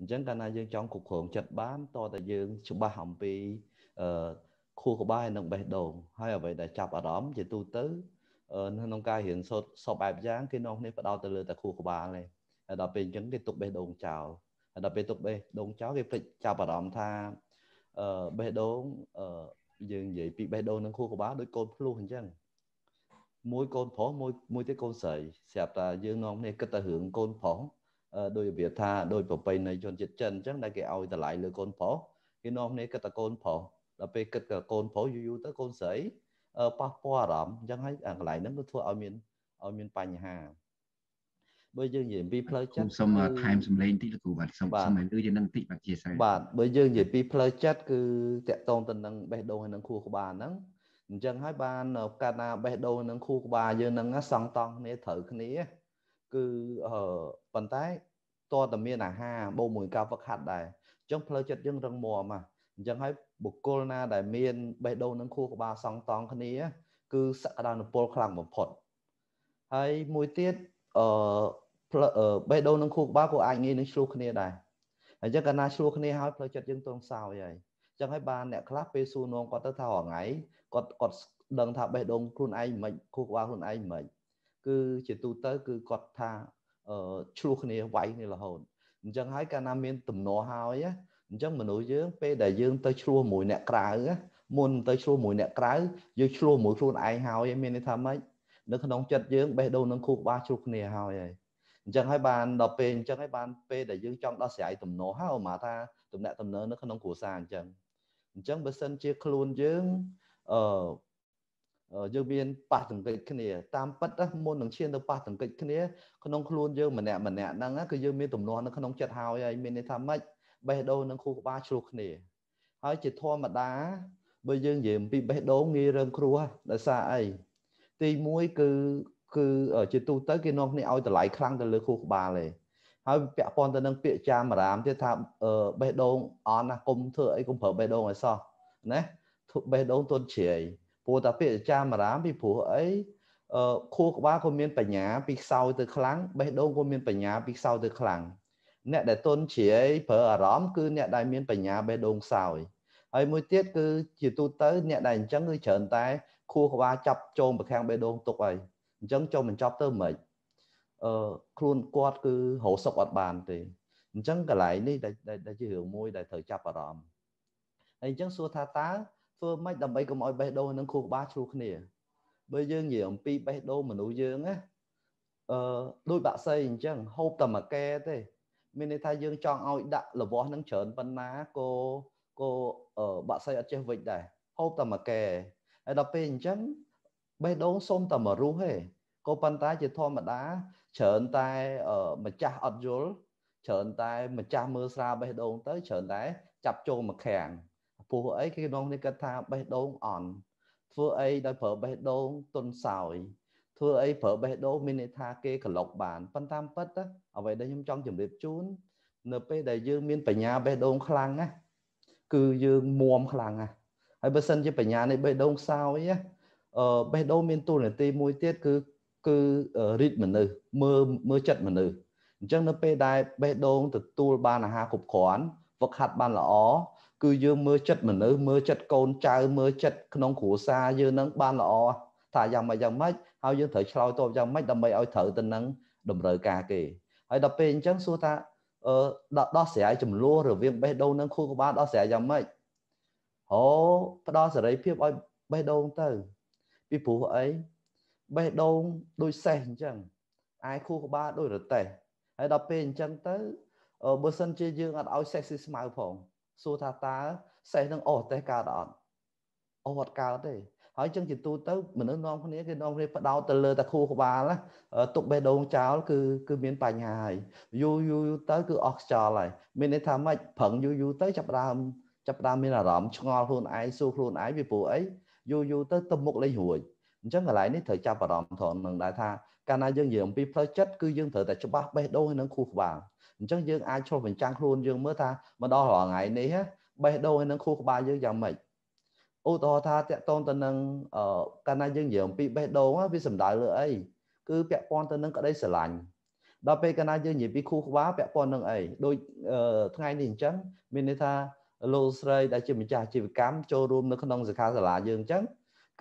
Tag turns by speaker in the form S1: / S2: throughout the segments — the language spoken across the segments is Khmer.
S1: អញ្ចឹងកាលណាយើងចង់គ្រប់គ្រងចិត្តបានតតែយើងច្បាស់អំពីអឺខួរក្បាលនិងបេះដូងហើយអ្វីដែលចាប់អារម្មណ៍ជាទូទៅក្នុងការរៀនសូត្រសពបែបយ៉ាងគេនាំគ្នាផ្ដោតទៅលើតែខួរក្បាលទេហើយដល់ពេលអញ្ចឹងគេទុកបេះដូងចោលហើយដល់ពេលទុកបេះដូងចោលគេភ្លេចចាប់អារម្មណ៍ថាអឺបេះដូងអឺយើងនិយាយពីបេះដូងនិងខួរក្បាលដូចកូនភ្លោះអញ្ចឹងមួយកូនប្រុសមួយមួយទៀតកូនស្រីស្រាប់តែយើងនាំគ្នាគិតតែរឿងកូនប្រុសដោយរបៀបថាដោយប្រពៃណីជនជាតិចិនអញ្ចឹងដែលគេឲ្យតម្លៃលើកូនប្រុសគេនាំគ្នាគិតតែកូនប្រុសដល់ពេលគិតកូនប្រុសយូរយូរទៅកូនស្រីប៉ះពាល់អារម្មណ៍អញ្ចឹងហើយកន្លែងហ្នឹងក៏ធ្វើឲ្យមានឲ្យមានបញ្ហាបើយើងនិយាយពីផ្លូវចិត្តសូមថែមសម្លេងតិចលោកគ្រូបាទសូមសូមឲ្យលឺយើងនឹងតិចបាទជាស្រ័យបាទបើយើងនិយាយពីផ្លូវចិត្តគឺតកតងទៅនឹងបេះដូងហើយនឹងខួរក្បាលហ្នឹងអញ្ចឹងហើយបានកាលណាបេះដូងនឹងខួរក្បាលយើងនឹងសង់តង់គ្នាត្រូវគ្នាគឺអឺប៉ុន្តែតើតមានអាហារបូមួយការវឹកហាត់ដែរអញ្ចឹងផ្លូវចិត្តយើងរឹងមាំហ่ะអញ្ចឹងហើយបុគ្គលណាដែលមានបេះដូងនឹងខួរក្បាលសង់តង់គ្នា គឺសក្តានុពលខ្លាំងបំផុតហើយមួយទៀតអឺបេះដូងនឹងខួរក្បាលក៏អាចងាយនឹងឆ្លោះគ្នាដែរអញ្ចឹងកាលណាឆ្លោះគ្នាហើយផ្លូវចិត្តយើងទ្រង់សោយហើយអញ្ចឹងហើយបានអ្នកខ្លះពេលសួរនងគាត់ទៅថារងៃគាត់គាត់ដឹងថាបេះដូងខ្លួនឯងមិនខួរក្បាលខ្លួនឯងមិនគឺជាទូទៅគឺគាត់ថាឆ្លោះគ្នាវាយគ្នារហូតអញ្ចឹងហើយកាលណាមានទំនាស់ហើយអញ្ចឹងមនុស្សយើងពេលដែលយើងទៅឆ្លោះមួយអ្នកក្រៅមុនទៅឆ្លោះមួយអ្នកក្រៅយើងឆ្លោះមួយខ្លួនឯងហើយមានន័យថាម៉េចនៅក្នុងចិត្តយើងបេះដូងនឹងខួរក្បាលឆ្លោះគ្នាហើយហើយអញ្ចឹងហើយបានដល់ពេលអញ្ចឹងហើយបានពេលដែលយើងចង់ដោះស្រាយទំនាស់ហើយមកថាទំនាក់ទំនើនៅក្នុងគ្រួសារអញ្ចឹងអញ្ចឹងបើសិនជាខ្លួនយើងអឺយើងមានប៉ះទង្គិចគ្នាតាមពិតមុននឹងឈានទៅប៉ះទង្គិចគ្នាក្នុងខ្លួនយើងម្នាក់ម្នាក់ហ្នឹងគឺយើងមានទំនាស់នៅក្នុងចិត្តហើយហើយមានន័យថាម៉េចបេះដូងនិងខួរក្បាលឆ្លោះគ្នា ហើយជាធម្មតា បើយើងនិយាយអំពីបេះដូងងាយរងគ្រោះដោយសារអីទី1គឺគឺជាទូទៅគេនាំគ្នាឲ្យតម្លៃខ្លាំងទៅលើខួរក្បាលឯងហើយពាក់ព័ន្ធទៅនឹងពាក្យចាមរាមទៀតថាបេះដូងអន់ណាកុំធ្វើអីកុំប្រើបេះដូងឲ្យសោះណាបេះដូងទន់ជ្រាយព្រោះតាពាក្យចាមរាមពីព្រោះអីខួរក្បាលក៏មានបញ្ញាពីខ្សោយទៅខ្លាំងបេះដូងក៏មានបញ្ញាពីខ្សោយទៅខ្លាំងអ្នកដែលទុនជ្រាយប្រើអារម្មណ៍គឺអ្នកដែលមានបញ្ញាបេះដូងខ្សោយហើយមួយទៀតគឺជាទូទៅ អ្នកដែលអញ្ចឹងគឺច្រើនតែ ខួរក្បាលចាប់ចោមប្រខាំងបេះដូងទុកហើយអញ្ចឹងចូលបញ្ចប់ទៅមិនអឺខ្លួនគាត់គឺរោសុកអត់បានទេអញ្ចឹងកន្លែងនេះដែលជារឿងមួយដែលត្រូវចាប់អារម្មណ៍ហើយអញ្ចឹងសួរថាតើធ្វើម៉េចដើម្បីកុំឲ្យបេះដូងនឹងខួរក្បាលឆ្លោះគ្នាបើយើងនិយាយអំពីបេះដូងមនុស្សយើងណាអឺដូចបាក់សៃអញ្ចឹងហូបតែមួយកែទេមានន័យថាយើងចង់ឲ្យដាក់របស់នឹងច្រើនប៉ុណ្ណាក៏ក៏បាក់សៃអត់ចេះវិចដែរហូបតែមួយកែហើយដល់ពេលអញ្ចឹងបេះដូងសុំតែមួយរសទេក៏ប៉ុន្តែជាធម្មតាច្រើនតែម្ចាស់អត់យល់ច្រើនតែម្ចាស់មើលស្រាលបេះដូងទៅច្រើនតែចាប់ចូលមកខាំងព្រោះអីគេក្នុងនេះគាត់ថាបេះដូងអន់ធ្វើអីដោយប្រើបេះដូងទុនសោយធ្វើអីប្រើបេះដូងមានន័យថាគេក្លុកបានប៉ុន្តែតាមពិតអ្វីដែលខ្ញុំចង់ជម្រាបជូននៅពេលដែលយើងមានបញ្ញាបេះដូងខ្លាំងណាគឺយើងមួមខ្លាំងណាហើយបើសិនជាបញ្ញានៃបេះដូងសោយអឺបេះដូងមានទូលនាទីមួយទៀតគឺគឺរីតមនុស្សមើលមើលចិត្តមនុស្សអញ្ចឹងនៅពេលដែលបេះដូងទទួលបានអាហារគ្រប់គ្រាន់វឹកហាត់បានល្អគឺយើងមើលចិត្តមនុស្សមើលចិត្តកូនចៅមើលចិត្តក្នុងគ្រួសារយើងនឹងបានល្អថាយ៉ាងម៉េចយ៉ាងម៉េចហើយយើងត្រូវឆ្លើយតបយ៉ាងម៉េចដើម្បីឲ្យត្រូវទៅនឹងតម្រូវការគេហើយដល់ពេលអញ្ចឹងសួរថាអឺដោះស្រាយចំនួនរវាងបេះដូងនិងខួរក្បាលដោះស្រាយយ៉ាងម៉េចអូផ្ដល់សេរីភាពឲ្យបេះដូងទៅពីព្រោះអីបេះដូងដូចសេះអញ្ចឹងអាយខួរក្បាលដូចរទេះហើយដល់ពេលអញ្ចឹងទៅបើសិនជាយើងអត់ឲ្យសេះស៊ីស្មៅផងសួរថាតើសេះនឹងអស់ទេកើតអត់អស់អត់កើតទេ ហើយចឹងជាទូទៅមនុស្សនាំគ្នាគេនាំគ្នាផ្ដោតទៅលើតែខួរក្បាលណាទុកបេះដូងចោលគឺគឺមានបញ្ហាហើយយូរយូរទៅគឺអស់ខ្យល់ហើយមានន័យថាម៉េចប្រឹងយូរយូរទៅចាប់ដើមចាប់ដើមមានអារម្មណ៍ឆ្ងល់ខ្លួនឯងសួរខ្លួនឯងពីព្រោះអីយូរយូរទៅទៅមុខលេងរួចអញ្ចឹងកន្លែងនេះត្រូវចាប់អារម្មណ៍ធំនឹងដែរថាកាលណាយើងនិយាយអំពីផ្លូវចិត្តគឺយើងត្រូវតែច្បាស់បេះដូងហើយនឹងខួរក្បាលអញ្ចឹងយើងអាចឆ្លុះបញ្ចាំងខ្លួនយើងមើលថាមកដល់រាល់ថ្ងៃនេះបេះដូងហើយនឹងខួរក្បាលយើងយ៉ាងម៉េចឧទាហរណ៍ថាតកតងទៅនឹងកាលណាយើងនិយាយអំពីបេះដូងវាសំដៅលើអីគឺពាក់ព័ន្ធទៅនឹងក្តីស្រឡាញ់ដល់ពេលកាលណាយើងនិយាយពីខួរក្បាលពាក់ព័ន្ធនឹងអីដូចថ្ងៃនេះអញ្ចឹងមានន័យថាលោកស្រីដែលជាម្ចាស់អាជីវកម្មចូលរួមនៅក្នុងសិក្ខាសាលាយើងអញ្ចឹង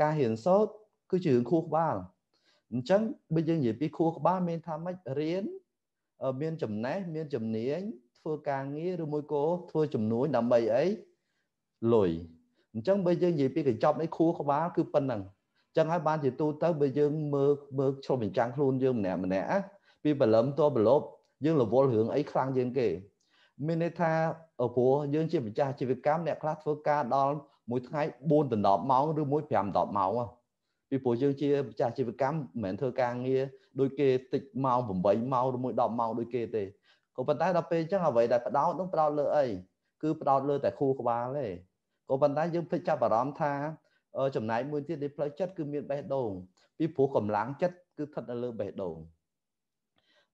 S1: ការរៀនសូត្រគឺជារឿងខួរក្បាលអញ្ចឹងបើយើងនិយាយពីខួរក្បាលមានថាម៉េចរៀនមានចំណេះមានជំនាញធ្វើការងារឬមួយក៏ធ្វើចំនួនដើម្បីអីលុយអញ្ចឹងបើយើងនិយាយពីកញ្ចប់នៃខួរក្បាលគឺប៉ុណ្ណឹងអញ្ចឹងហើយបានជាទូទៅបើយើងមើលមើលឆ្លុះបញ្ចាំងខ្លួនយើងម្នាក់ម្នាក់ណាពីបលឹមតបលប់យើងរវល់រឿងអីខ្លាំងជាងគេមានន័យថាព្រោះយើង ជាម្ចាស់អាជីវកម្មអ្នកខ្លះធ្វើការដល់មួយថ្ងៃ4ដល់10ម៉ោងឬមួយ5ដល់10ម៉ោងពីព្រោះយើងជាម្ចាស់អាជីវកម្មមិនមែនធ្វើការងារដូចគេ តិចម៉ោង8ម៉ោងឬមួយ10ម៉ោងដូចគេទេក៏ប៉ុន្តែដល់ពេលអញ្ចឹងអ្វីដែលផ្ដោតនោះផ្ដោតលើអីគឺផ្ដោតលើតែខួរក្បាលទេក៏ប៉ុន្តែយើងភ្លេចចាប់អារម្មណ៍ថា ចំណាយមួយទៀតនៃផ្លូវចិត្តគឺមានបេះដូងពីព្រោះកម្លាំងចិត្តគឺស្ថិតនៅលើបេះដូង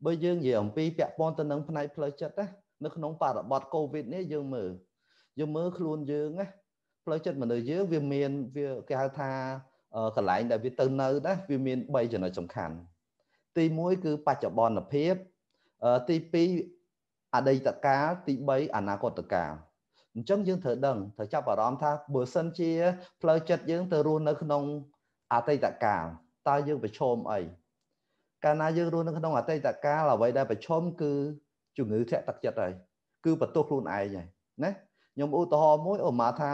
S1: បើយើងនិយាយអំពី ពាក់ព័ន្ធទៅនឹងផ្នែកផ្លូវចិត្តណានៅក្នុងបរិបទកូវីដនេះយើងមើលយើងមើលខ្លួនយើងណាផ្លូវចិត្តមនុស្សយើងវាមានវាគេហៅថាកន្លែងដែលវាទៅនៅណាវាមាន3ចំណុចសំខាន់ទី1គឺបច្ចុប្បន្នភាពទី2អតីតកាលទី3អនាគតកាលអញ្ចឹងយើងត្រូវដឹងត្រូវចាប់អារម្មណ៍ថាបើសិនជាផ្លូវចិត្តយើងទៅរស់នៅក្នុងអតីតកាលតើយើងប្រឈមអីកាលណាយើងរស់នៅក្នុងអតីតកាលអ្វីដែលប្រឈមគឺជំងឺធាក់ទឹកចិត្តហើយគឺបន្ទោសខ្លួនឯងហើយណាខ្ញុំឧទាហរណ៍មួយអូមកថា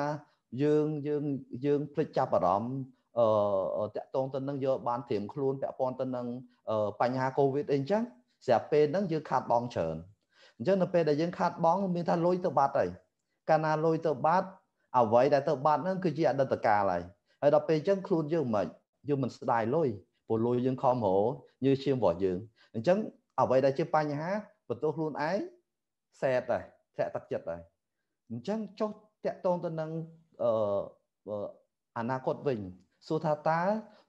S1: យើងយើងយើងភ្លេចចាប់អារម្មណ៍អឺតាក់ទងទៅនឹងយកបានត្រៀមខ្លួនពាក់ព័ន្ធទៅនឹងបញ្ហា Covid អីចឹងស្រាប់ពេលហ្នឹងយើងខាត់បងច្រើនអញ្ចឹងនៅពេលដែលយើងខាត់បងមានថាលុយទៅបាត់ហើយកាលណាលុយទៅបាត់អ្វីដែលទៅបាត់ហ្នឹងគឺជាអតីតកាលហើយហើយដល់ពេលអញ្ចឹងខ្លួនយើងមិនយើងមិនស្ដាយលុយព្រោះលុយយើងខំរហូតយើងឈាមរបស់យើងអញ្ចឹងអ្វីដែលជាបញ្ហាបន្ទោសខ្លួនឯងសែតដែរធាក់ទឹកចិត្តដែរអញ្ចឹងចុះតាក់ទងទៅនឹងអឺអនាគតវិញសួរថាតើ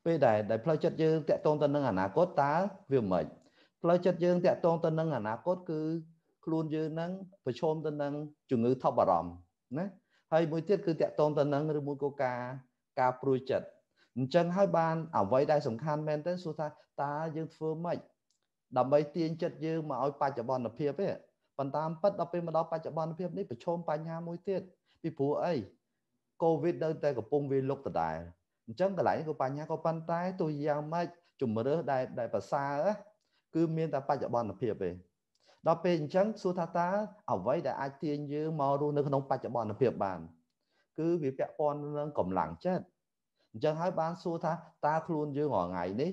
S1: ពេលដែលដែលផ្លូវចិត្តយើងតាក់ទងទៅនឹងអនាគតតើវាមិនផ្លូវចិត្តយើងតាក់ទងទៅនឹងអនាគតគឺ ខ្លួនយើងនឹងប្រឈមទៅនឹងជំងឺថប់បារម្ភណាហើយមួយទៀតគឺតាក់ទងទៅនឹងឬមួយក៏ការការព្រួយចិត្តអញ្ចឹងហើយបាន អ្វីដែលសំខាន់មែនទៅសួរថាតើយើងធ្វើម៉េចដើម្បីទាញចិត្តយើងមកឲ្យបច្ចុប្បន្នភាពទេប៉ុន្តែពិតដល់ពេលមកដល់បច្ចុប្បន្នភាពនេះប្រឈមបញ្ហាមួយទៀតពីព្រោះអីកូវីដនៅតែកំពុងវាលុកដដែលអញ្ចឹងកន្លែងនេះគឺបញ្ញាក៏ប៉ុន្តែទោះយ៉ាងម៉េចជំរឿសដែលដែលប្រសើរគឺមានតែបច្ចុប្បន្នភាពទេដល់ពេលអញ្ចឹងសួរថាតើអ្វីដែលអាចទាញយើងមករស់នៅក្នុង បច្ចុប្បន្នភាពបាន គឺវាពាក់ព័ន្ធនឹងកម្លាំងចិត្តអញ្ចឹងហើយបានសួរថាតើខ្លួនយើងរាល់ថ្ងៃនេះ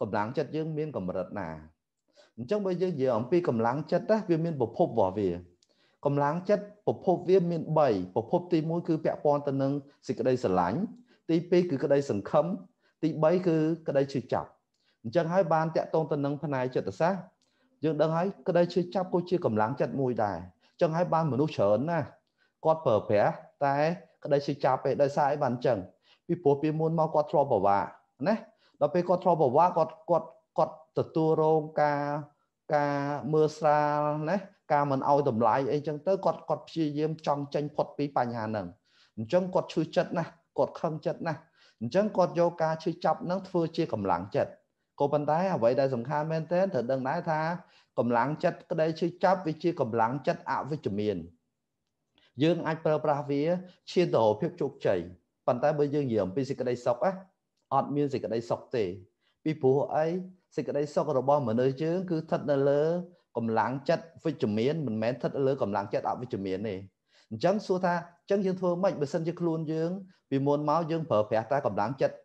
S1: កម្លាំងចិត្តយើងមានកម្រិតណាអញ្ចឹងបើយើងនិយាយអំពីកម្លាំងចិត្តណាវា មានប្រភពរបស់វាកម្លាំងចិត្តប្រភពវាមាន3ប្រភពទី1គឺពាក់ព័ន្ធទៅនឹងសេចក្តីស្រឡាញ់ទី2គឺក្តីសង្ឃឹមទី3គឺក្តីជឿចាប់អញ្ចឹងហើយបានតាក់ទងទៅនឹងផ្នែកចិត្តសាស្ត្រយើងដឹងហើយក្តីជឿចាប់ក៏ជាកម្លាំងចិត្តមួយដែរអញ្ចឹងហើយបានមនុស្សច្រើនណាស់គាត់ប្រើប្រាស់តែក្តីជឿចាប់ឯដោយសារអីបានអញ្ចឹងពីព្រោះពីមុនមកគាត់ធ្លាប់ប្រវាកណាដល់ពេលគាត់ធ្លាប់ប្រវាកគាត់គាត់គាត់ទទួលរងការការមើលស្រាលណាការមិនអោយតម្លៃអីចឹងទៅគាត់គាត់ព្យាយាម ចង់ចេញផុតពីបញ្ហាហ្នឹងអញ្ចឹងគាត់ឈឺចិត្តណាស់គាត់ខឹងចិត្តណាស់អញ្ចឹងគាត់យកការឈឺចាប់នឹងធ្វើជាកម្លាំងចិត្តក៏ប៉ុន្តែអ្វីដែលសំខាន់មែនទែនត្រូវដឹងដែរថាកម្លាំងចិត្តក្តីឈឺចាប់វាជាកម្លាំងចិត្តអវិជ្ជមានយើងអាចប្រើប្រាស់វាឈានទៅរកភាពជោគជ័យប៉ុន្តែបើយើងនិយាយអំពីសេចក្តីសុខណាអត់មានសេចក្តីសុខទេពីព្រោះអីសេចក្តីសុខរបស់មនុស្សយើងគឺស្ថិតនៅលើកម្លាំងចិត្តវិជ្ជមានមិនមែនស្ថិតលើកម្លាំងចិត្តអវិជ្ជមានទេអញ្ចឹងសួរថាអញ្ចឹងយើងធ្វើម៉េចបើសិនជាខ្លួនយើងពីមុនមកយើងប្រើប្រាស់តែកម្លាំងចិត្ត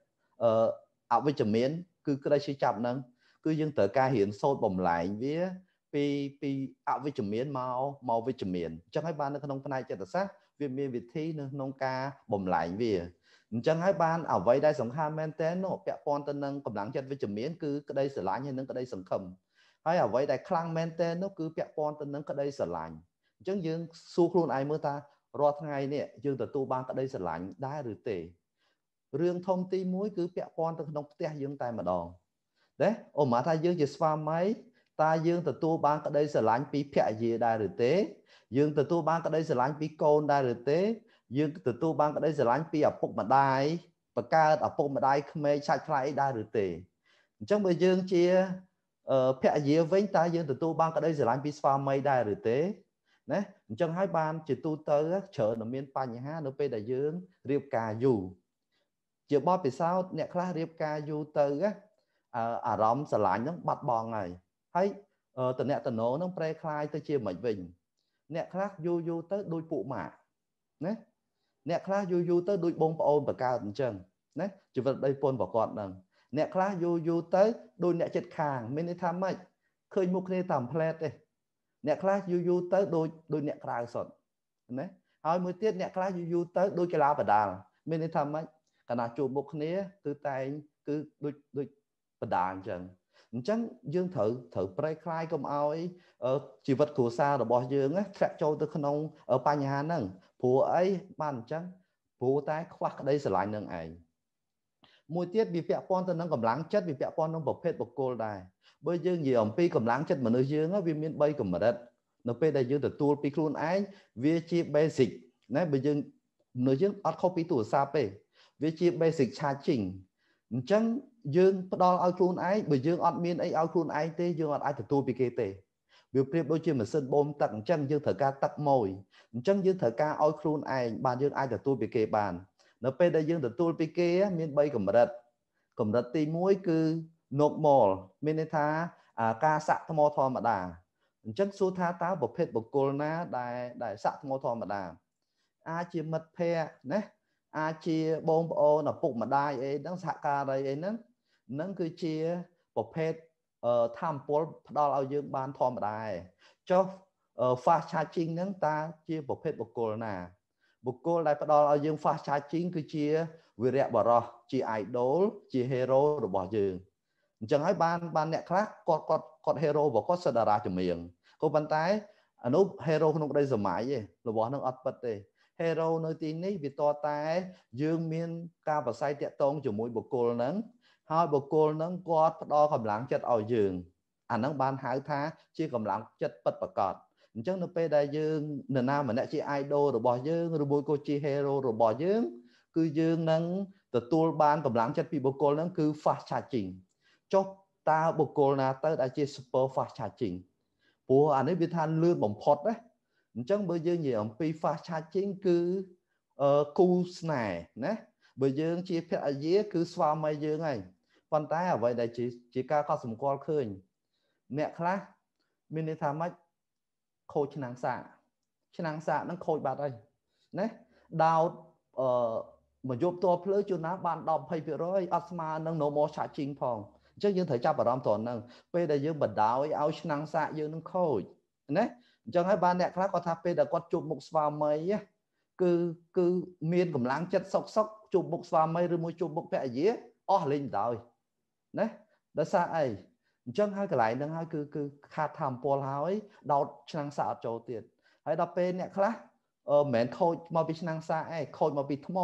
S1: អឺអវិជ្ជមានគឺក្តីឈឺចាប់ហ្នឹងគឺយើងត្រូវការរៀនសូត្របំលែងវាពីពីអវិជ្ជមានមកមកវិជ្ជមានអញ្ចឹងហើយបាននៅក្នុងផ្នែកចិត្តសាស្ត្រវាមានវិធីនៅក្នុងការបំលែងវាអញ្ចឹងហើយបានអ្វីដែលសំខាន់មែនតើនោះពាក់ព័ន្ធទៅនឹងកម្លាំងចិត្តវិជ្ជមាន គឺក្តីស្រឡាញ់ហើយនិងក្តីសង្ឃឹមហើយអ្វីដែលខ្លាំងមែនតើនោះគឺពាក់ព័ន្ធទៅនឹងក្តីស្រឡាញ់អញ្ចឹងយើងសួរខ្លួនឯងមើលថារាល់ថ្ងៃនេះយើងទទួលបានក្តីស្រឡាញ់ដែរឬទេរឿងធំទី1គឺពាក់ព័ន្ធទៅក្នុងផ្ទះយើងតែម្ដងណាអូម៉ាថាយើងជាស្វាមីតើយើងទទួលបានក្តីស្រឡាញ់ពីភរិយាដែរឬទេយើងទទួលបានក្តីស្រឡាញ់ពីកូនដែរឬទេយើងទទួលបានក្តីស្រឡាញ់ពីឪពុកម្ដាយបង្កើតឪពុកម្ដាយក្មេកឆាច់ថ្លៃដែរឬទេអញ្ចឹងបើយើងជាភរិយាវិញតើយើងទទួលបានក្តីស្រឡាញ់ពីស្វាមីដែរឬទេណាអញ្ចឹងហើយបានជាទូទៅច្រើនតែមានបញ្ហានៅពេលដែលយើងរៀបការយូរជាបទពិសោធន៍អ្នកខ្លះរៀបការយូរទៅអារម្មណ៍ស្រឡាញ់ហ្នឹងបាត់បង់ហើយហើយតំណែងតំណងហ្នឹងប្រែคลายទៅជាមិនវិញអ្នកខ្លះយូរយូរទៅដូចពួកម៉ាក់ណាអ្នកខ្លះយូរយូរទៅដូចបងប្អូនបង្កើតអញ្ចឹងណាជីវិតដីពុនរបស់គាត់ហ្នឹងអ្នកខ្លះយូរយូរទៅដូចអ្នកចិត្តខាងមានន័យថាម៉េចឃើញមុខគ្នាតាមផ្លែតទេអ្នកខ្លះយូរយូរទៅដូចដូចអ្នកក្រៅសុទ្ធណាហើយមួយទៀតអ្នកខ្លះយូរយូរទៅដូចកីឡាបដាលមានន័យថាម៉េចកាលណាជួបមុខគ្នាគឺតែងគឺដូចដូចបដាលអញ្ចឹងអញ្ចឹងយើងត្រូវត្រូវប្រែคลายកុំឲ្យជីវិតគ្រួសាររបស់យើងធ្លាក់ចូលទៅក្នុងបញ្ហាហ្នឹងព្រោះអីបានអញ្ចឹងព្រោះតែខ្វះក្តីស្រឡាញ់នឹងឯងមួយទៀតវាពាក់ព័ន្ធទៅនឹងកម្លាំងចិត្តវាពាក់ព័ន្ធនឹងប្រភេទបុគ្គលដែរបើយើងនិយាយអំពីកម្លាំងចិត្តមនុស្សយើងវាមាន3កម្រិត នៅពេលដែលយើងទទួលពីខ្លួនឯងវាជា basic ណាបើយើងមនុស្សយើងអត់ខុសពីទូរស័ព្ទទេវាជា basic charging អញ្ចឹងយើងផ្ដល់ឲ្យខ្លួនឯងបើយើងអត់មានអីឲ្យខ្លួនឯងទេយើងអត់អាចទទួលពីគេទេវាប្រៀបដូចជាម៉ាស៊ីនបូមទឹកអញ្ចឹងយើងត្រូវការទឹកមួយអញ្ចឹងយើងត្រូវការឲ្យខ្លួនឯងបានយើងអាចទទួលពីគេបាននៅពេលដែលយើងទទួលពីគេមាន3កម្រិតកម្រិតទី1គឺ normal មានន័យថាការសាក់ថ្មធម្មតាអញ្ចឹងសួរថាតើប្រភេទបុគ្គលណាដែលដែលសាក់ថ្មធម្មតាអាចជាមិត្តភ័ក្តិណាអាចជាបងប្អូនឪពុកម្ដាយអីហ្នឹងសហការីអីហ្នឹងហ្នឹងគឺជាប្រភេទធម្មពលផ្ដល់ឲ្យយើងបានធម្មតាចុះ fast charging ហ្នឹងតើជាប្រភេទបុគ្គលណា បុគ្គលដែលផ្ដល់ឲ្យយើង fast charging គឺជាវីរៈបរោះជា idol ជា hero របស់យើងអញ្ចឹងហើយបានបានអ្នកខ្លះគាត់គាត់គាត់ hero របស់គាត់សិតតារាចម្រៀងក៏ប៉ុន្តែអានោះ hero ក្នុងក្តីសម័យទេរបស់នឹងអត់ពិតទេ hero នៅទីនេះវាតតែយើងមានការប្រស័យតាក់ទងជាមួយបុគ្គលហ្នឹងហើយបុគ្គលហ្នឹងគាត់ផ្ដល់កម្លាំងចិត្តឲ្យយើងអាហ្នឹងបានហៅថាជាកម្លាំងចិត្តពិតប្រាកដអញ្ចឹងនៅពេលដែលយើងនរណាម្នាក់ជា idol របស់យើងឬមួយក៏ជា hero របស់យើងគឺយើងនឹង ទទួលបានកម្លាំងចិត្តពីបុគ្គលហ្នឹងគឺ fast charging ចុះតើបុគ្គលណាទៅដែលជា super fast charging ព្រោះអានេះវាថាលឿនបំផុតណាអញ្ចឹងបើយើងនិយាយអំពី fast charging គឺគូស្នេហ៍ណាបើយើងជាភរិយា គឺ ស្វាមីយើងហើយប៉ុន្តែអ្វីដែលជាជាការកត់សម្គាល់ឃើញអ្នកខ្លះមានន័យថាម៉េចខូចឆ្នាំងសាកឆ្នាំងសាកហ្នឹងខូចបាត់ហើយណាដោតអឺមកយប់តភ្លើជួនណាបាន10 20%អត់ស្មើនឹង normal charging ផងអញ្ចឹងយើងត្រូវចាប់អារម្មណ៍ត្រង់ហ្នឹងពេលដែលយើងបដោយឲ្យឆ្នាំងសាកយើងនឹងខូចណាអញ្ចឹងហើយបានអ្នកខ្លះគាត់ថាពេលដែលគាត់ជួបមុខស្វាមីគឺគឺមានកម្លាំងចិត្តសុកសុកជួបមុខស្វាមីឬមួយជួបមុខភរិយាអស់លេងបដោយណាដោយសារអីអញ្ចឹងហើយកន្លែងហ្នឹងហើយគឺគឺខាតធម៌ពលហើយដោតឆ្នាំងសាកអត់ចូលទៀតហើយដល់ពេលអ្នកខ្លះអឺមិនមែនខូចមកពីឆ្នាំងសាកឯងខូចមកពីថ្ម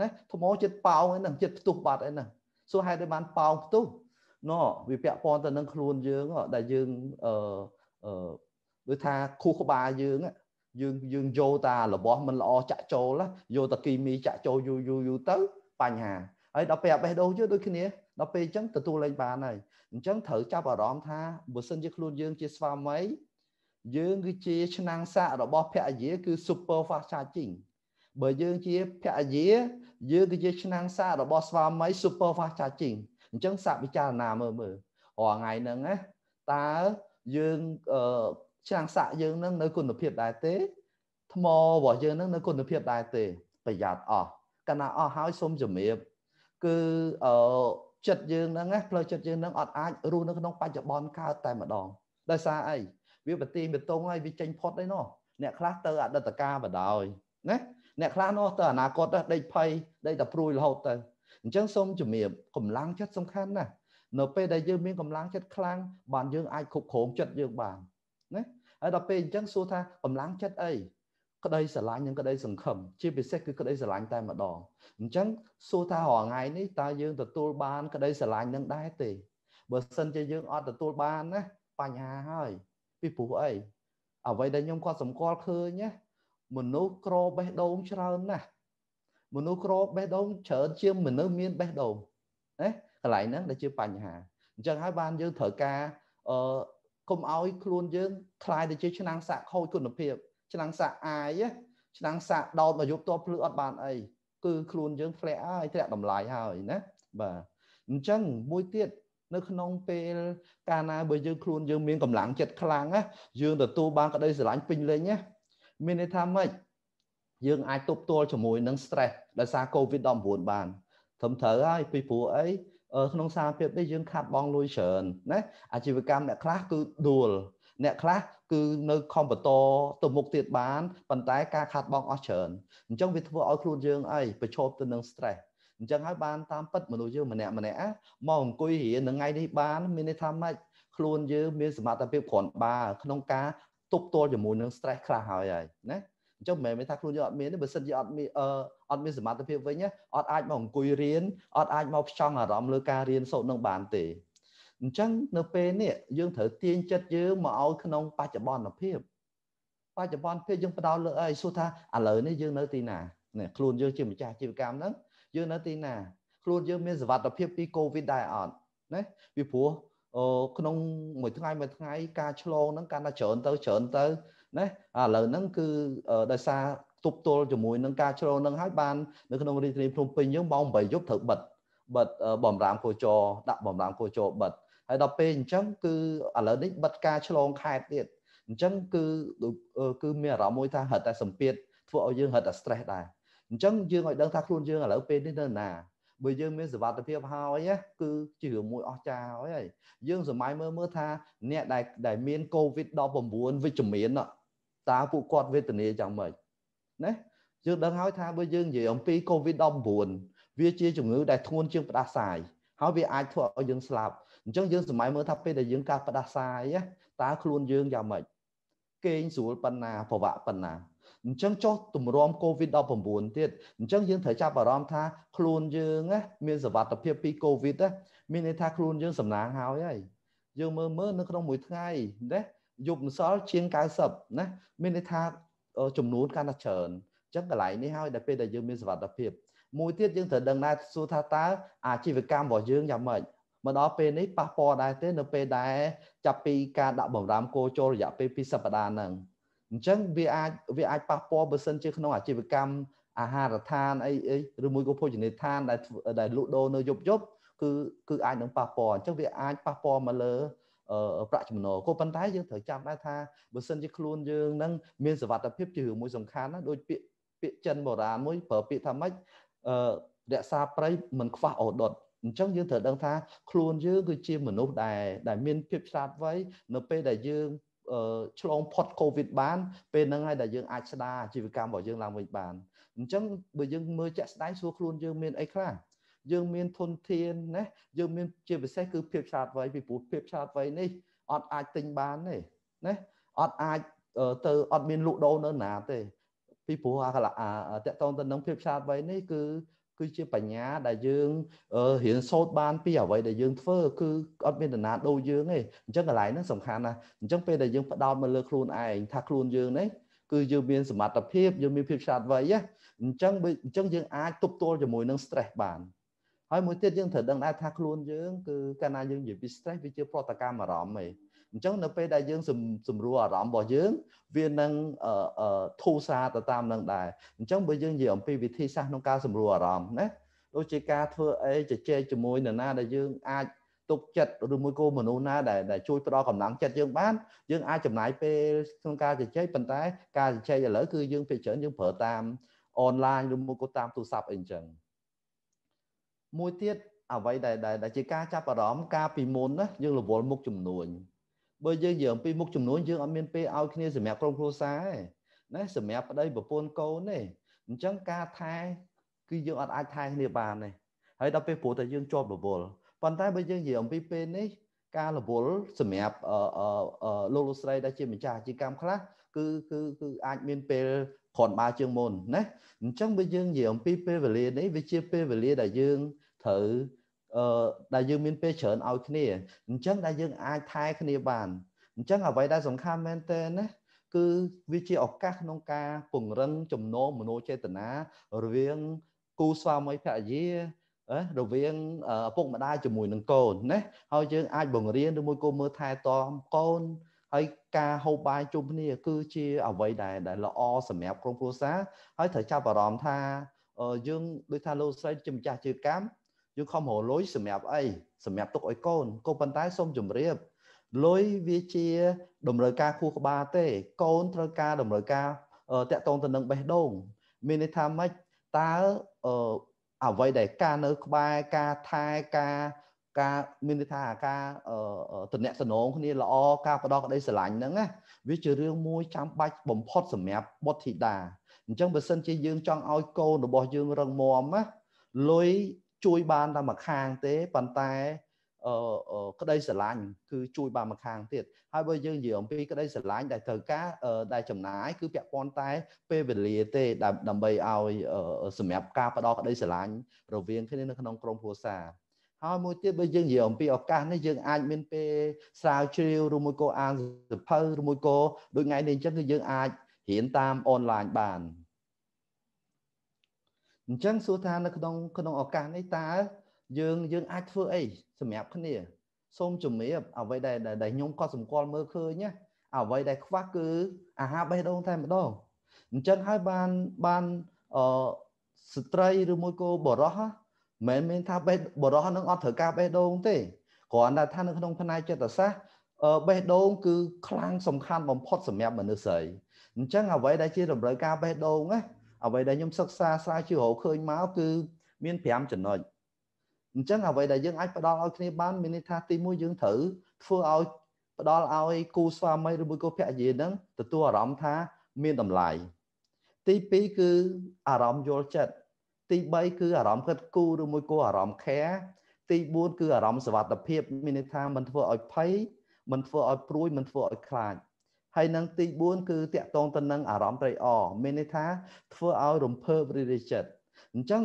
S1: ណាថ្មចិត្តប៉ោងឯហ្នឹងចិត្តផ្ទុះបាត់ឯហ្នឹងសួរហេតុដូចបានប៉ោងផ្ទុះណោវាពាក់ព័ន្ធទៅនឹងខ្លួនយើងដែលយើងអឺអឺដូចថាខួរក្បាលយើងយើងយើងយកតារបស់មិនល្អចាក់ចូលយកតាគីមីចាក់ចូលយូរយូរយូរទៅបញ្ហាហើយដល់ពេលអាបេះដូងយើងដូចគ្នាដល់ពេលអញ្ចឹងទទួលលែងបានហើយអញ្ចឹងត្រូវចាប់អារម្មណ៍ថាបើសិនជាខ្លួនយើងជាស្វាមីយើងគឺជាឆ្នាំងសាករបស់ភរិយាគឺ super fast charging បើយើងជាភរិយាយើងនិយាយឆ្នាំងសារបស់ស្វាមី super fast charging អញ្ចឹងសាកពិចារណាមើលមើលរាល់ថ្ងៃហ្នឹងណាតើយើងឆ្នាំងសាកយើងហ្នឹងនៅគុណភាពដែរទេថ្មរបស់យើងហ្នឹងនៅគុណភាពដែរទេប្រយ័ត្នអស់កាលណាអស់ហើយសូមជំរាបគឺអឺចិត្តយើងហ្នឹងណាផ្លូវចិត្តយើងហ្នឹងអត់អាចរស់នៅក្នុង បច្ចុប្បន្នកើតតែម្ដងដោយសារអីវាបទីបតុងហើយវាចេញផុតអីនោះអ្នកខ្លះទៅអតីតកាលបដ ாய் ណាអ្នកខ្លះនោះទៅអនាគតដេកភ័យដេកតែព្រួយរហូតទៅអញ្ចឹងសូមជំរាបកម្លាំងចិត្តសំខាន់ណាស់នៅពេលដែលយើងមានកម្លាំងចិត្តខ្លាំងបានយើងអាចគ្រប់គ្រងចិត្តយើងបានណាហើយដល់ពេលអញ្ចឹងសួរថាកម្លាំងចិត្តអីក្តីស្រឡាញ់និងក្តីសង្ឃឹមជាពិសេសគឺក្តីស្រឡាញ់តែម្ដងអញ្ចឹងសួរថារាល់ថ្ងៃនេះតើយើងទទួលបានក្តីស្រឡាញ់នឹងដែរទេបើសិនជាយើងអត់ទទួលបានណាបញ្ហាហើយពីព្រោះអីអ្វីដែលខ្ញុំគាត់សម្គាល់ឃើញណាមនុស្សក្របេះដូងច្រើនណាស់មនុស្សក្របេះដូងច្រើនជាងមនុស្សមានបេះដូងណាកន្លែងហ្នឹងដែលជាបញ្ហាអញ្ចឹងហើយបានយើងត្រូវការអឺកុំឲ្យខ្លួនយើងคลายទៅជាឆ្នាំងសាក់ខូចគុណភាព ឆ្នាំងសាក់អាយឆ្នាំងសាក់ដោតមកយកតភ្លឺអត់បានអីគឺខ្លួនយើងធ្លាក់ហើយធ្លាក់តម្លៃហើយណាបាទអញ្ចឹងមួយទៀតនៅ ក្នុងពេល កាលណាបើយើងខ្លួនយើងមានកម្លាំងចិត្តខ្លាំងណាយើងទទួលបានក្តីស្រឡាញ់ពេញលេញណាមានន័យថាម៉េចយើងអាចទប់ទល់ជាមួយនឹង stress ដោយសារ COVID-19 បានត្រឹមត្រូវហើយពីព្រោះអីក្នុងសារភាពនេះយើងខាត់បងលុយច្រើនណាអាជីវកម្មអ្នកខ្លះគឺដួលអ្នកខ្លះគឺនៅខំបន្តទៅមុខទៀតបានប៉ុន្តែការខាត់បងអស់ច្រើនអញ្ចឹងវាធ្វើឲ្យខ្លួនយើងអីប្រឈមទៅនឹង stress អញ្ចឹងហើយបានតាមពិតមនុស្សយើងម្នាក់ម្នាក់មកអង្គុយរៀនថ្ងៃនេះបានមានន័យថាម៉េចខ្លួនយើងមានសមត្ថភាពគ្រាន់បើក្នុងការទប់ទល់ជាមួយនឹង stress ខ្លះហើយហើយណាអញ្ចឹងមិនមែនថាខ្លួនយើងអត់មានទេបើសិនជាអត់មានអត់មានសមត្ថភាពវិញអត់អាចមកអង្គុយរៀនអត់អាចមកផ្ចង់អារម្មណ៍លើការរៀនសូត្រនឹងបានទេអញ្ចឹងនៅពេលនេះយើងត្រូវទាញចិត្តយើងមកឲ្យក្នុងបច្ចុប្បន្នភាពបច្ចុប្បន្នភាពយើងបដោតលើអីសួរថាឥឡូវនេះយើងនៅទីណានេះខ្លួនយើងជាម្ចាស់អាជីវកម្មហ្នឹងយើងនៅទីណាខ្លួនយើងមានសវត្ថភាពពី Covid ដែរអត់ណាពីព្រោះក្នុងមួយថ្ងៃមួយថ្ងៃការឆ្លងហ្នឹងកាន់តែច្រើនទៅច្រើនទៅណាឥឡូវហ្នឹងគឺដោយសារទប់ទល់ជាមួយនឹងការឆ្លងហ្នឹងហើយបាននៅក្នុងរាជធានីភ្នំពេញយើងម៉ោង8យប់ត្រូវបិទបិទបំរាមគោចរដាក់បំរាមគោចរបិទហើយដល់ពេលអញ្ចឹងគឺឥឡូវនេះបិទការឆ្លងខេតទៀតអញ្ចឹងគឺគឺមានអារម្មណ៍មួយថាហិតតែសម្ពាធធ្វើឲ្យយើងហិតតែ stress ដែរអញ្ចឹងយើងឲ្យដឹងថាខ្លួនយើងឥឡូវពេលនេះនៅណាបើយើងមានសវត្ថភាពហើយណាគឺជារឿងមួយអស្ចារ្យហើយហើយយើងសម័យមើលមើលថាអ្នកដែលដែលមាន COVID-19 វិជ្ជមានតើពួកគាត់វេទនាយ៉ាងម៉េចណាយើងដឹងហើយថាបើយើងនិយាយអំពី COVID-19 វាជាជំងឺដែលធ្ងន់ជាងផ្ដាសាយហើយវាអាចធ្វើឲ្យយើងស្លាប់អញ្ចឹងយើងសម័យមើលថាពេលដែលយើងកើតផ្ដាសាយតើខ្លួនយើងយ៉ាងម៉េចគេងស្រួលប៉ុណ្ណាប្រវាក់ប៉ុណ្ណាអញ្ចឹងចុះទម្រាំ COVID-19 ទៀតអញ្ចឹងយើងត្រូវចាប់អារម្មណ៍ថាខ្លួនយើងណាមានសវត្ថភាពពី COVID ណាមានន័យថាខ្លួនយើងសំណាងហើយហើយយើងមើលមើលនៅក្នុងមួយថ្ងៃណាយប់ម្សិលជាង90ណាមានន័យថាចំនួនកាន់តែច្រើនអញ្ចឹងកន្លែងនេះហើយដែលពេលដែលយើងមានសវត្ថភាពមួយទៀតយើងត្រូវដឹងដែរសួរថាតើអាជីវកម្មរបស់យើងយ៉ាងម៉េចមកដល់ពេលនេះប៉ះពាល់ដែរទេនៅពេលដែលចាប់ពីការដាក់បំរាមគោចូលរយៈពេល2សប្តាហ៍ហ្នឹងអញ្ចឹងវាអាចវាអាចប៉ះពាល់បើសិនជាក្នុងអាជីវកម្មអាហារដ្ឋានអីអីឬមួយក៏ភោជនីយដ្ឋានដែលដែលលក់ដូរនៅយប់យប់គឺគឺអាចនឹងប៉ះពាល់អញ្ចឹងវាអាចប៉ះពាល់មកលើប្រាក់ចំណូលក៏ប៉ុន្តែយើងត្រូវចាំដែរថាបើសិនជាខ្លួនយើងនឹងមានសវត្ថភាពជារឿងមួយសំខាន់ណាដូចពាក្យពាក្យចិនបុរាណមួយប្រើពាក្យថាម៉េចអឺរក្សាប្រៃមិនខ្វះអូដុតអញ្ចឹងយើងត្រូវដឹងថាខ្លួនយើងគឺជាមនុស្សដែលដែលមានភាពឆ្លាតវៃនៅពេលដែលយើងឆ្លងផុត COVID បានពេលហ្នឹងហើយដែលយើងអាចស្ដារអាជីវកម្មរបស់យើងឡើងវិញបានអញ្ចឹងបើយើងមើលចាក់ស្ដែងសួរខ្លួនយើងមានអីខ្លះយើងមានធនធានណាយើងមានជាពិសេសគឺភាពឆ្លាតវៃពីព្រោះភាពឆ្លាតវៃនេះអត់អាចទិញបានទេណាអត់អាចទៅអត់មានលក់ដូរនៅណាទេពីព្រោះអាកលៈតកតងទៅនឹងភាពឆ្លាតវៃនេះគឺគឺជាបញ្ញាដែលយើងរៀនសូត្របានពីអ្វីដែលយើងធ្វើគឺអត់មាននរណាដូចយើងទេអញ្ចឹងកន្លែងហ្នឹងសំខាន់ណាស់អញ្ចឹងពេលដែលយើងផ្ដោតមកលើខ្លួនឯងថាខ្លួនយើងនេះគឺយើងមានសមត្ថភាពយើងមានភាពឆ្លាតវៃណាអញ្ចឹងអញ្ចឹងយើងអាចទប់ទល់ជាមួយនឹង stress បានហើយមួយទៀតយើងត្រូវដឹងដែរថាខ្លួនយើងគឺកាលណាយើងនិយាយពី stress វាជាប្រតកម្មអារម្មណ៍ឯងអញ្ចឹងនៅពេលដែលយើងសម្រួលអារម្មណ៍របស់យើងវានឹងធូរសាទៅតាមនឹងដែរអញ្ចឹងបើយើងនិយាយអំពីវិធីសាស្ត្រក្នុងការសម្រួលអារម្មណ៍ណាដូចជាការធ្វើអីជជែកជាមួយនរណាដែលយើងអាចទុកចិត្តឬមួយក៏មនុស្សណាដែលដែលជួយផ្ដល់កម្លាំងចិត្តយើងបានយើងអាចចំណាយពេលក្នុងការជជែកប៉ុន្តែការជជែកឥឡូវគឺយើងភាគច្រើនយើងប្រើតាមអនឡាញឬមួយក៏តាមទូរស័ព្ទអីអញ្ចឹងមួយទៀតអ្វីដែលដែលជាការចាប់អារម្មណ៍ការពីមុនណាយើងរវល់មុខចំនួនបើយើងនិយាយអំពីមុខចំនួនយើងអត់មានពេលឲ្យគ្នាសម្រាប់ក្រុមគ្រួសារទេណាសម្រាប់ប្តីប្រពន្ធកូនទេអញ្ចឹងការថែ គឺយើងអត់អាចថែគ្នាបានទេហើយដល់ពេលព្រោះតែយើងជាប់រវល់ប៉ុន្តែបើយើងនិយាយអំពីពេលនេះ ការរវល់សម្រាប់លោកលោកស្រីដែលជាម្ចាស់អាជីវកម្មខ្លះគឺគឺគឺអាចមានពេលគ្រាន់បើជាងមុនណាអញ្ចឹងបើយើងនិយាយអំពីពេលវេលានេះវាជាពេលវេលាដែលយើងត្រូវអឺដែលយើងមានពេលច្រើនឲ្យគ្នាអញ្ចឹងដែលយើងអាចថែគ្នាបានអញ្ចឹងអ្វីដែលសំខាន់មែនទែនណាគឺវាជាឱកាសក្នុងការពង្រឹងចំណងមនោចេតនារវាងគូស្វាមីភរិយារវាងឪពុកម្ដាយជាមួយនឹងកូនណាហើយយើងអាចបង្រៀនឬមួយក៏មើលថែទាំកូនហើយការហូបបាយជុំគ្នា គឺជា អ្វីដែលដែលល្អសម្រាប់ក្រុមគ្រួសារហើយត្រូវចាប់អារម្មណ៍ថាយើងដូចថាលោកស្រីជាម្ចាស់ជើកម្មយើងខំរកលុយសម្រាប់អីសម្រាប់ទុកឲ្យកូនក៏ប៉ុន្តែសូមជម្រាបលុយវាជាតម្រូវការខួរក្បាលទេ កូនត្រូវការតម្រូវការតាក់ទងទៅនឹងបេះដូងមានន័យថាម៉េចតើអ្វីដែលការនៅក្បែរការថែការការមានន័យថាការតំណែងសំណងគ្នាល្អការផ្ដោតក្តីស្រឡាញ់ហ្នឹងណាវាជារឿងមួយចាំបាច់បំផុតសម្រាប់បុត្រធីតាអញ្ចឹងបើសិនជាយើងចង់ឲ្យកូនរបស់យើងរឹងមាំណាលុយជួយបានតែមួយខាងទេប៉ុន្តែអឺក្តីស្រឡាញ់គឺជួយបានមួយខាងទៀតហើយបើយើងនិយាយអំពីក្តីស្រឡាញ់ដែលត្រូវការដែលចំណាយគឺពាក់ព័ន្ធតែពេលវេលាទេដើម្បីឲ្យសម្រាប់ការផ្ដល់ក្តីស្រឡាញ់រវាងគ្នានៅក្នុងក្រុមគ្រួសារហើយមួយទៀតបើយើងនិយាយអំពីឱកាសនេះយើងអាចមានពេលស្រាវជ្រាវឬមួយក៏អានសៀវភៅឬមួយក៏ដូចថ្ងៃនេះអញ្ចឹងគឺយើងអាចរៀនតាមអនឡាញបានអញ្ចឹងសួរថានៅក្នុងក្នុងឱកាសនេះតើយើងយើងអាចធ្វើអីសម្រាប់គ្នា សូមជំរាបអ្វីដែលដែលខ្ញុំក៏សម្គាល់មើលឃើញណាអ្វីដែលខ្វះគឺអាហារបេះដូងតែម្ដងអញ្ចឹងហើយបានបានអឺស្ត្រីឬមួយក៏បរោះមិនមែនថាបេះបរោះនឹងអត់ត្រូវការបេះដូងទេគ្រាន់តែថានៅក្នុងផ្នែកចិត្តសាស្ត្របេះដូងគឺខ្លាំងសំខាន់បំផុតសម្រាប់មនុស្សស្រីអញ្ចឹងអ្វីដែលជាតម្រូវការបេះដូងណាអ្វីដែលខ្ញុំសិក្សាស្រាវជ្រាវរកឃើញមកគឺមាន5ចំណុចអញ្ចឹងអ្វីដែលយើងអាចផ្ដល់ឲ្យគ្នាបានមានន័យថាទីមួយយើងត្រូវធ្វើឲ្យផ្ដល់ឲ្យគូស្វាមីឬមួយគូភរិយានឹងទទួលអារម្មណ៍ថាមានតម្លៃទី2គឺអារម្មណ៍យល់ចិត្តទី3គឺអារម្មណ៍គិតគូរឬមួយគូអារម្មណ៍ care ទី4គឺអារម្មណ៍សុវត្ថិភាពមានន័យថាមិនធ្វើឲ្យភ័យមិនធ្វើឲ្យព្រួយមិនធ្វើឲ្យខ្លាចហើយនឹងទី4គឺតាក់ទងទៅនឹងអារម្មណ៍ត្រេកអរមានន័យថាធ្វើឲ្យរំភើបរីរាយចិត្តអញ្ចឹង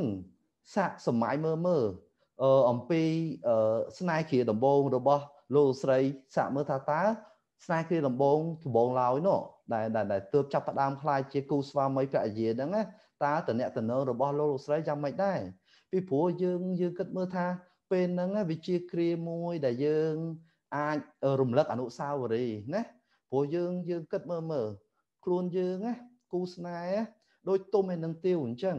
S1: សាកសម័យមើលមើលអឺអំពីអឺស្នេហ៍គ្រាដំបងរបស់លោកស្រីសាកមើលថាតើស្នេហ៍គ្រាដំបងដំបងឡើយនោះដែលដែលទើបចាប់ផ្ដើមคล้ายជាគូស្វាមីភរិយាហ្នឹងណាតើតំណែងតំណងរបស់លោកលោកស្រីយ៉ាងម៉េចដែរពីព្រោះយើងយើងគិតមើលថា ពេលហ្នឹងវាជាគ្រាមួយដែលយើងអាចរំលឹកអនុស្សាវរីយ៍ណាព្រោះយើងយើងគិតមើលមើលខ្លួនយើងណាគូស្នេហ៍ដូចទុំឯនឹងទាវអញ្ចឹង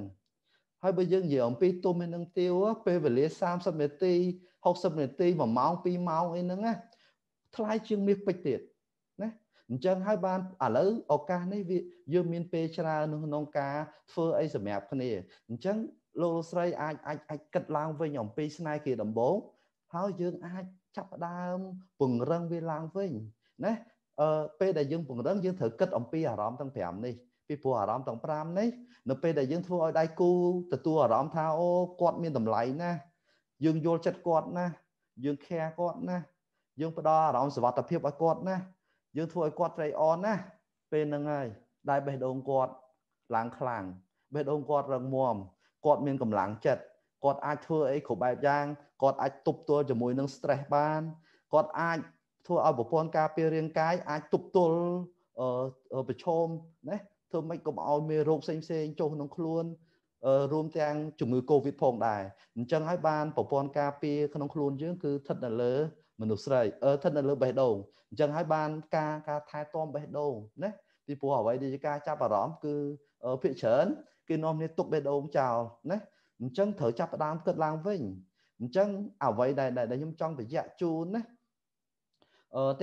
S1: ហើយបើយើងនិយាយអំពីទុំឯនឹងទាវពេលវេលា30នាទី60នាទី1ម៉ោង2ម៉ោងអីហ្នឹងណាថ្លៃជាងមាសពេជ្រទៀតណាអញ្ចឹងហើយបានឥឡូវឱកាសនេះវាយើងមានពេលច្រើនក្នុងការធ្វើអីសម្រាប់គ្នាអញ្ចឹងលោកលោកស្រីអាចអាចអាចគិតឡើងវិញអំពីស្នេហ៍គេដំបូងហើយយើងអាចចាប់ផ្ដើមពង្រឹងវាឡើងវិញណាអឺពេលដែលយើងពង្រឹងយើងត្រូវគិតអំពីអារម្មណ៍ទាំង5នេះពីព្រោះអារម្មណ៍ទាំង5នេះ នៅពេលដែលយើងធ្វើឲ្យដៃគូទទួលអារម្មណ៍ថាអូគាត់មានតម្លៃណាស់យើងយល់ចិត្តគាត់ណាស់យើង care គាត់ណាស់យើងផ្ដល់អារម្មណ៍សុវត្ថិភាពឲ្យគាត់ណាស់យើងធ្វើឲ្យគាត់ត្រេកអរណាស់ពេលហ្នឹងហើយដែរបេះដូងគាត់ឡើងខ្លាំងបេះដូងគាត់រឹងមាំគាត់មានកម្លាំងចិត្តគាត់អាចធ្វើអីគ្រប់បែបយ៉ាងគាត់អាចទប់ទល់ជាមួយនឹង stress បានគាត់អាចធ្វើឲ្យប្រព័ន្ធការពាររាងកាយអាចទប់ទល់ប្រឈមណាធ្វើម៉េចកុំឲ្យមានរោគផ្សេងផ្សេងចូលក្នុងខ្លួនរួមទាំងជំងឺ Covid ផងដែរអញ្ចឹងហើយបានប្រព័ន្ធការពារក្នុងខ្លួនយើងគឺស្ថិតនៅលើមនុស្សស្រីស្ថិតនៅលើបេះដូងអញ្ចឹងហើយបានការការថែទាំបេះដូងណាពីព្រោះអ្វីដែលជាការចាប់អារម្មណ៍គឺភាគច្រើនគេនាំគ្នាទុកបេះដូងចោលណាអញ្ចឹងត្រូវចាប់ផ្ដើមគិតឡើងវិញអញ្ចឹងអ្វីដែលដែលខ្ញុំចង់បញ្ជាក់ជូនណា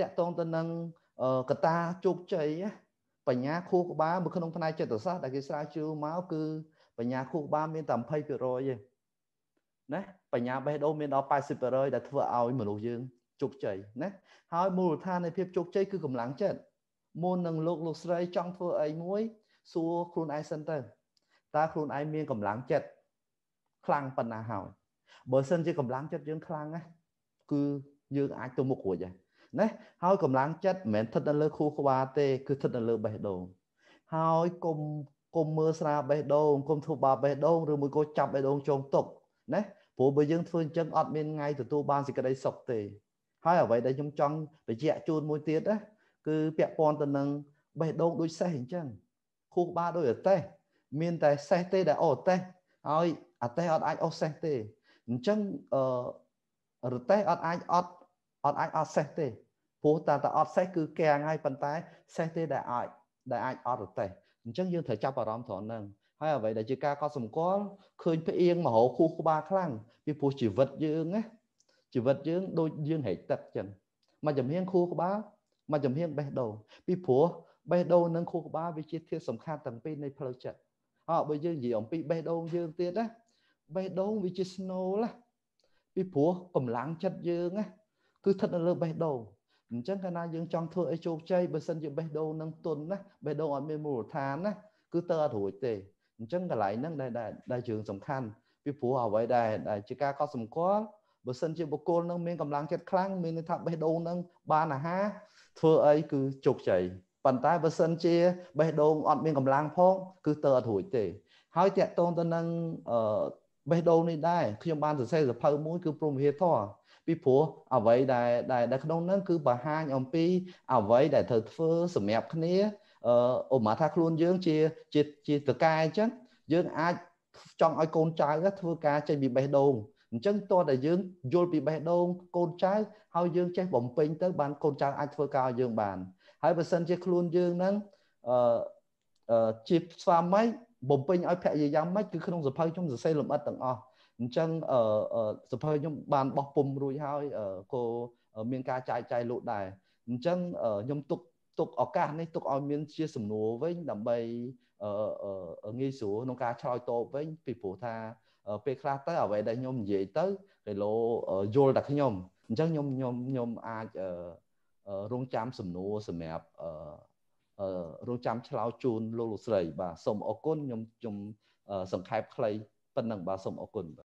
S1: តកតងទៅនឹងកតាជោគជ័យបញ្ញាខួរក្បាលនៅក្នុងផ្នែកចិត្តសាស្ត្រដែលគេស្រាវជ្រាវមកគឺ បញ្ញាខួរក្បាលមានតែ20%ទេណាបញ្ញាបេះដូងមានដល់80%ដែលធ្វើឲ្យមនុស្សយើងជោគជ័យណាហើយមូលដ្ឋាននៃភាពជោគជ័យគឺកម្លាំងចិត្តមុននឹងលោកលោកស្រីចង់ធ្វើអីមួយសួរខ្លួនឯងសិនទៅតើខ្លួនឯងមានកម្លាំងចិត្តខ្លាំងប៉ុណ្ណាហើយបើសិនជាកម្លាំងចិត្តយើងខ្លាំងណាគឺយើងអាចទៅមុខរួចហើយណាហើយកម្លាំងចិត្តមិនមែនស្ថិតនៅលើខួរក្បាលទេគឺស្ថិតនៅលើបេះដូងហើយកុំកុំមើលស្រាបេះដូងកុំធ្វើបាបបេះដូងឬមួយក៏ចាប់បេះដូងចងទុកណាព្រោះបើយើងធ្វើអញ្ចឹងអត់មានថ្ងៃទទួលបានសេចក្តីសុខទេហើយអ្វីដែលខ្ញុំចង់បញ្ជាក់ជូនមួយទៀតណាគឺពាក់ព័ន្ធទៅនឹងបេះដូងដូចសេះអញ្ចឹងខួរក្បាលដូចអតេះមានតែសេះទេដែលអូអតេះហើយអតេះអត់អាចអូសសេះទេអញ្ចឹងអឺរតេះអត់អាចអត់អត់អាចអត់សេះទេព្រោះតែតែអត់សេះគឺកៀងហើយប៉ុន្តែសេះទេដែលអាចដែលអាចអត់ទៅទេអញ្ចឹងយើងត្រូវចាប់អារម្មណ៍ត្រង់ហ្នឹងហើយអ្វីដែលជាការកត់សម្គាល់ឃើញផ្អៀងមករកគូក្បាលខ្លាំងពីព្រោះជីវិតយើងណាជីវិតយើងដូចយើងហែកទឹកចឹងមកចំហៀងគូក្បាលមកចំហៀងបេះដូងពីព្រោះបេះដូងនិងខួរក្បាលវាជាធាតុសំខាន់ទាំងពីរនៃផ្លូវចិត្តអើបើយើងនិយាយអំពីបេះដូងយើងទៀតណាបេះដូងវាជាស្នូលណាពីព្រោះកម្លាំងចិត្តយើងណាគឺស្ថិតនៅលើបេះដូងអញ្ចឹងកាលណាយើងចង់ធ្វើឲ្យជោគជ័យបើសិនជាបេះដូងនឹងទុនណាបេះដូងអត់មានមូលដ្ឋានណាគឺទៅអត់រួចទេអញ្ចឹងកន្លែងហ្នឹងដែលដែលយើងសំខាន់ពីព្រោះអ្វីដែលដែលជាការកត់សម្គាល់បើសិនជាបុគ្គលនឹងមានកម្លាំងចិត្តខ្លាំងមានន័យថាបេះដូងនឹងបានអាហារធ្វើអីគឺជោគជ័យប៉ុន្តែបើសិនជាបេះដូងអត់មានកម្លាំងផងគឺទៅអត់រួចទេហើយតាក់ទងទៅនឹងអឺបេះដូងនេះដែរខ្ញុំបានសរសេរសភៅមួយគឺព្រមវិហារធរពីព្រោះអ្វីដែលដែលនៅក្នុងហ្នឹងគឺបង្ហាញអំពីអ្វីដែលត្រូវធ្វើសម្រាប់គ្នាអឺអូម៉ាថាខ្លួនយើងជាជាជាតកែអញ្ចឹងយើងអាចចង់ឲ្យកូនចៅធ្វើការចេញពីបេះដូងអញ្ចឹងតើតែយើងយល់ពីបេះដូងកូនចៅហើយយើងចេះបំពេញទៅបានកូនចៅអាចធ្វើការឲ្យយើងបានហើយបើសិនជាខ្លួនយើងហ្នឹងអឺជាស្វាមីបំពេញឲ្យភរិយាយ៉ាងម៉េចគឺក្នុងសភៅខ្ញុំសរសេរលម្អិតទាំងអស់អញ្ចឹងអឺសភើខ្ញុំបានបោះពុំរួចហើយក៏មានការចែកចាយលក់ដែរអញ្ចឹងខ្ញុំទុកទុកឱកាសនេះទុកឲ្យមានជាសំណួរវិញដើម្បីអឺងាយស្រួលក្នុងការឆ្លើយតបវិញពីព្រោះថា ពេលខ្លះទៅអ្វីដែលខ្ញុំនិយាយទៅគេលោយល់តែខ្ញុំអញ្ចឹងខ្ញុំខ្ញុំខ្ញុំអាចរងចាំសំណួរសម្រាប់អឺរងចាំឆ្លោជូនលោកលោកស្រីបាទសូមអរគុណខ្ញុំខ្ញុំសង្ខេបខ្លីប៉ុណ្ណឹងបាទសូមអរគុណ